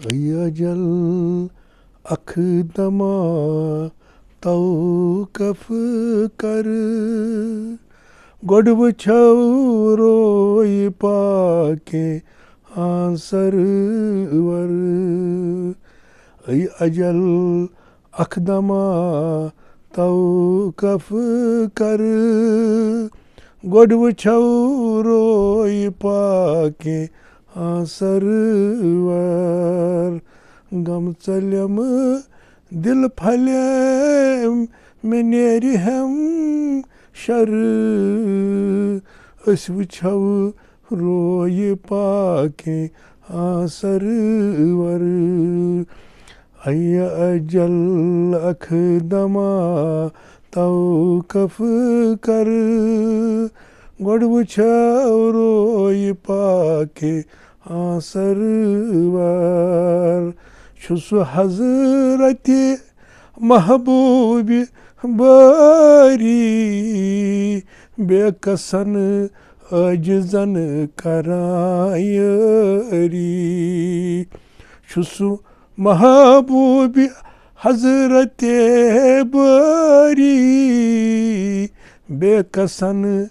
اجل اخدما توقف کر گڈ و چھو روئی پاکے ہن ہاں سر ورجل اخدمہ تو کف کر گڈ و چھو روئ پاکے سرور غم ژلم دل پھلیم مے نیرِ ہم شر اس وچھو روی پاکے آسر ور ای اجل اخدما توقف کر گڑ وچھو روی پاکے asarı var. Şusu Hazreti Mahbubi bari bekasanı acızanı karayari. Şusu Mahbubi Hazreti bari bekasanı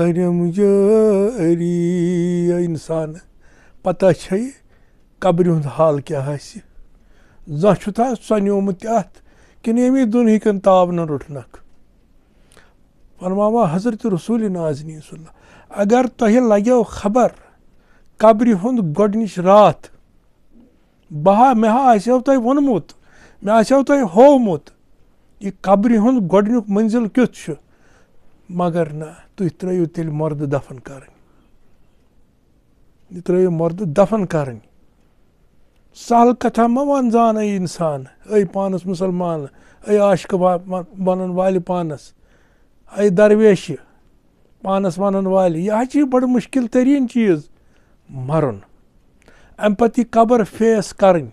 کرم جاری انسان پتہ چھے قبر ہند حال کیا ہے سی زہ چھو تھا سنیو متیات کہ نیمی دن ہی کن حضرت رسول نازنی صلی اللہ اگر تہی لگیو خبر قبری ہند گڑنش رات بہا میں ہاں ایسے ہوتا ہی ون موت میں ایسے ہوتا ہی ہو موت یہ قبری ہند گڑنک منزل کیوں چھو magarna, tu jih treba teli morda dafan karani. Jih treba morda dafan karani. Sahal katha ma vanzan ay insan, ay panas musalman, ay aşkı banan vali panas, ay darveşi, panas banan vali. Yah çi bada müşkil tarin çiz. Marun. Empati kabr face karani.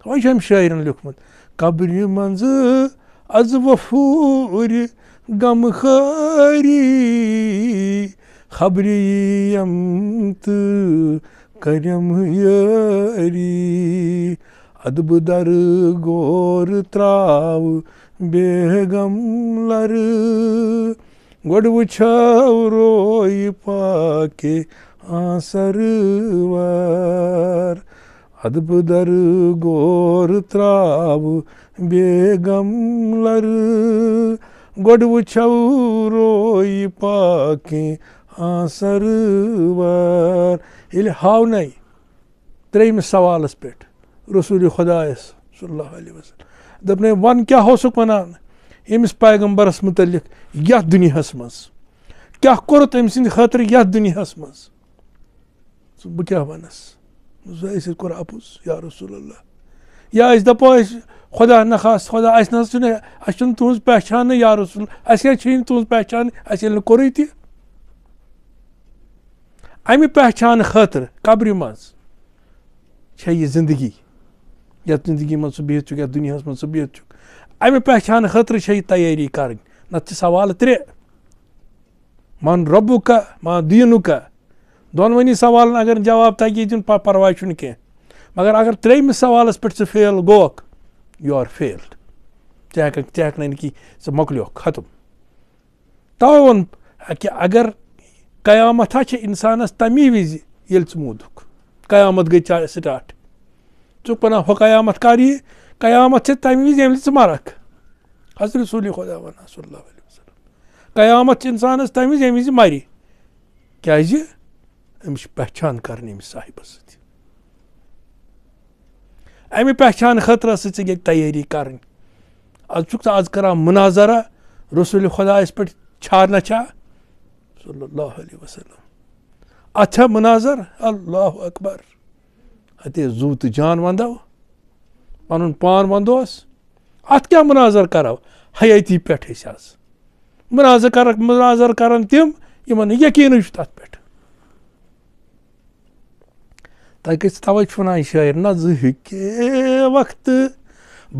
Hoş hem şairin lükmet. Kabri manzı az vafuri. غم خاری خبریم تو کرم یاری ادب در گور تراو بیگم لر گوڑ وچھاو روی پاکے آسر وار ادب در گور تراو بیگم لر గొడువు చౌరోయి పాకే ఆ సర్వర్ ఇల్ హావ్నై త్రేమ సవాలస్ పెట్ رسول خدایس صلی اللہ علیہ وسلم دپنے ون کیا ہو سک منان امس پیغمبرس متعلق یت دنیا ہس مز کیا کورت ام سند خاطر یت دنیا ہس مز سو بہ کیا ونس زائس کر اپوس یا رسول اللہ یا اس دپو اس خدا نہ خاص خدا اسچن تن پہچانے یار سل اچھی تہچان کور پہچان اس کوری امہ پہچان خاطر قبر مز مندگی یہ زندگی زندگی مز بہت چک دنیا بہت ثہت امہ پہچان خاطر ہے یہ تیاری کرن نت سوال تر کا مان دین دونونی سوالن اگر جواب تگی دن پوائی چھن کی مگر اگر تریمس سوالس پھر سر فیل گوک یو آر فیلڈ ژٕ ہیٚکَکھ ژٕ ہیٚکہٕ نہٕ یعنی کہِ ژٕ مۄکلیوکھ ختم تَوَے ووٚن کہِ اگر قیامت ہا چھِ اِنسانَس تَمی وِزِ ییٚلہِ ژٕ موٗدُکھ قیامت گٔے چار سِٹاٹ ژٕ وَنان ہُہ قیامت کَر یی قیامت چھِ تَمہِ وِزِ ییٚمہِ وِزِ ژٕ مَرَکھ حضرت سُلی خۄدا وَنان صلی اللہ علیہ وسلم قیامت چھِ اِنسانَس تَمہِ وِزِ ییٚمہِ وِزِ مَرِ کیٛازِ أمِس چھِ پہچان کَرٕنۍ أمِس صاحبَس سۭتۍ امہ پہچان خاطر تیاری کریں چھ آج کر مناظرہ رسول خدائس پھر نہ چھا صلی اللہ علیہ وسلم اتھا مناظر اللہ اکبر اتے زو تو جان و پن پان وندوس ات کیا مناظر کرو حیاتی پہ مناظر کر مناظر کران تم یہ یقینی تک پ تاکہ کس طوش فنائی شاعر نہ کے وقت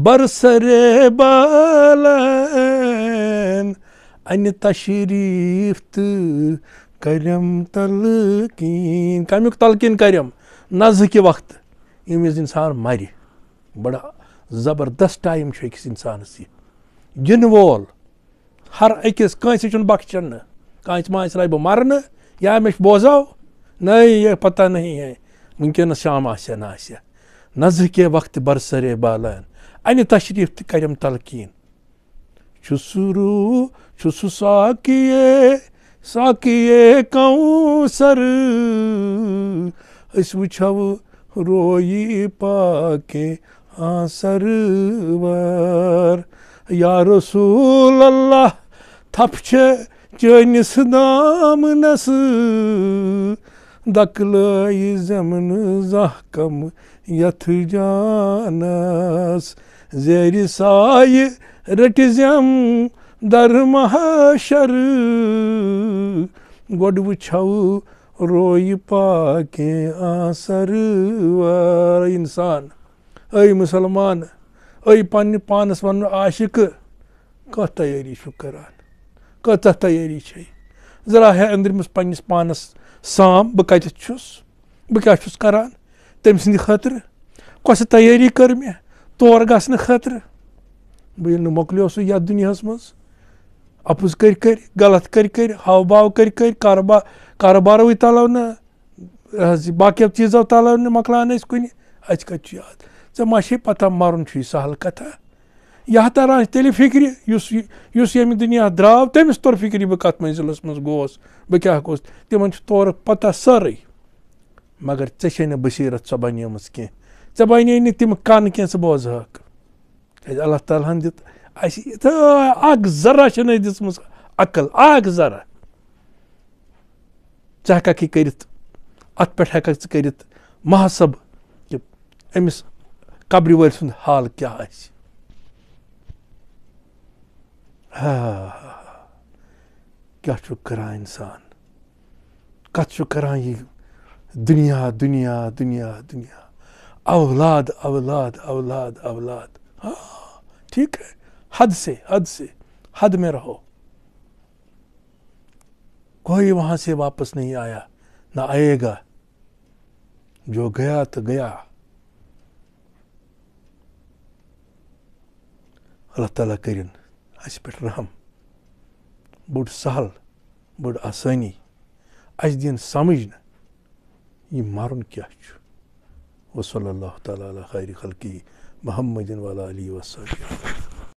برسر سر بالین ان تشریف تو کرم تلقین کمی تلقین کرم نہ کے وقت یہ انسان مارے بڑا زبردست ٹائم چھو اکس انسان سی جن وول ہر اکس کانس چون باک چننے کانس ماں اس رائے بو مارنے یا میش بوزاو نہیں یہ پتہ نہیں ہے ممكن سامع سناسيا نزه كي وقت برسري بالان أني تشريف تكرم تلقين چسرو چس ساکیے ساکیے کونسر اس وچھو روئی پاکے آن سرور یا رسول اللہ تھپچے چینس دامنس دکل زم نظم یھ جانس زیر سائ رٹ جم در محاشر گڈ وچو روئی پاک آسر انسان اے مسلمان اے پہ پانس ون عاشقہ کتاری کتاری چھ ذرا ہے ہاں ادرمس پانس سام بہٕ کَتٮ۪تھ چھُس بہٕ کیٛاہ چھُس کَران تٔمۍ سٕنٛدِ خٲطرٕ کۄسہٕ تیٲری کٔر مےٚ تور گژھنہٕ خٲطرٕ بہٕ ییٚلہِ نہٕ مۄکلیو سُہ یَتھ دُنیاہَس منٛز اَپُز کٔرۍ کٔرۍ غلط کٔرۍ کٔرۍ ہاو باو کٔرۍ کٔرۍ کاروبا کاروبارو تَلو نہٕ یہِ حظ یہِ باقیو چیٖزو تَلو نہٕ مۄکلاونہٕ أسۍ کُنہِ اَسہِ کَتہِ چھُ یاد ژےٚ ما چھے پَتہ مَرُن چھُے سہل کَتھاہ یا تلي تیٚلہِ فِکرِ یُس یُس الدنيا درٛاو تٔمِس توٚر فِکرِ بہٕ کَتھ مٔنزِلَس منٛز گوس بہٕ کیٛاہ گوس تِمَن طور بتا سري مگر تشين چھے نہٕ مسكي سۄ بَنیمٕژ کینٛہہ تِم کَن کینٛہہ ژٕ بوزہَکھ کیٛازِ اللہ تعالیٰ ہَن دِژ اَسہِ اَکھ ذرا چھِنَے دِژمٕژ عقل اَکھ ذرا ژٕ ہٮ۪کَکھ یہِ کٔرِتھ اَتھ پٮ۪ٹھ ہٮ۪کَکھ محسب أمِس قبرِ وٲلۍ حال کیٛاہ آسہِ کیا چکر انسان کت چھُ کرا یہ دنیا دنیا دنیا دنیا اولاد اولاد اولاد اولاد ہاں ٹھیک ہے حد سے حد سے حد میں رہو کوئی وہاں سے واپس نہیں آیا نہ آئے گا جو گیا تو گیا اللہ تعالیٰ کرن رحم بوٚڑ سہل بٔڑ بڑی اہ دن سمجھ کیٛاہ چھُ وصلی اللہ تعالی خیر خلقی محمدین والا علی وسلم